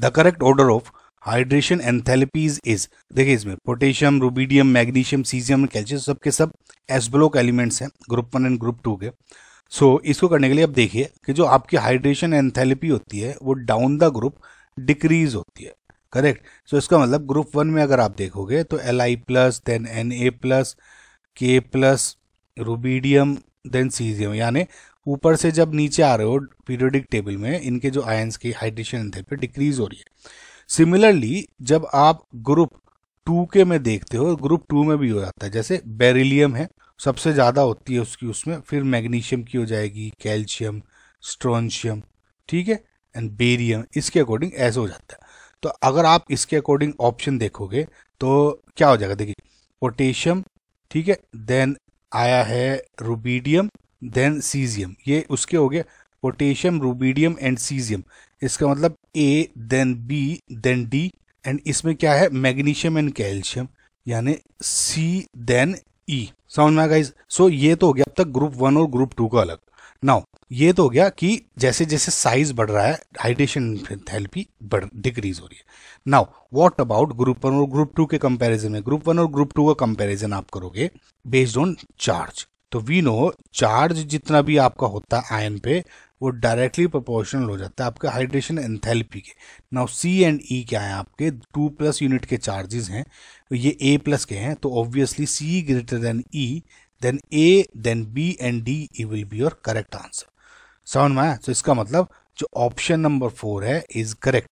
the correct order of hydration enthalpies is देखिए इसमें potassium rubidium magnesium caesium calcium सबके सब एस ब्लॉक एलिमेंट्स हैं group one and group two के so so, इसको करने के लिए अब देखिए कि जो आपकी हाइड्रेशन एंथेलपी होती है वो डाउन द ग्रुप डिक्रीज होती है करेक्ट सो so, इसका मतलब ग्रुप वन में अगर आप देखोगे तो L I plus then N A plus K plus rubidium then caesium यानी ऊपर से जब नीचे आ रहे हो पीरियोडिक टेबल में इनके जो आयंस की हाइड्रेशन एंथैल्पी डिक्रीज हो रही है सिमिलरली जब आप ग्रुप टू के में देखते हो ग्रुप टू में भी हो जाता है जैसे बेरिलियम है सबसे ज़्यादा होती है उसकी उसमें फिर मैग्नीशियम की हो जाएगी कैल्शियम स्ट्रॉन्शियम ठीक है एंड बेरियम इसके अकॉर्डिंग ऐसे हो जाता है तो अगर आप इसके अकॉर्डिंग ऑप्शन देखोगे तो क्या हो जाएगा देखिए पोटेशियम ठीक है देन आया है रूबीडियम देन सीजियम ये उसके हो गए पोटेशियम रूबीडियम एंड सीजियम इसका मतलब A then B then D and इसमें क्या है मैग्नीशियम एंड कैल्शियम यानी सी देन ई समझ में गाइज सो ये तो हो गया अब तक ग्रुप वन और ग्रुप टू का अलग नाउ ये तो हो गया कि जैसे जैसे साइज बढ़ रहा है हाइड्रेशन थेरेपी बढ़ डिक्रीज हो रही है now what about group one और ग्रुप टू के कंपैरिजन में ग्रुप वन और ग्रुप टू का कंपैरिजन आप करोगे बेस्ड ऑन चार्ज तो वी नो चार्ज जितना भी आपका होता है आयन पे वो डायरेक्टली प्रोपोर्शनल हो जाता है आपके हाइड्रेशन एंथैल्पी के नाउ सी एंड ई क्या है आपके टू प्लस यूनिट के चार्जेस हैं ये ए प्लस के हैं तो obviously C greater than E then A then B and D E will be your correct answer समझ में आया तो इसका मतलब जो ऑप्शन नंबर फोर है इज करेक्ट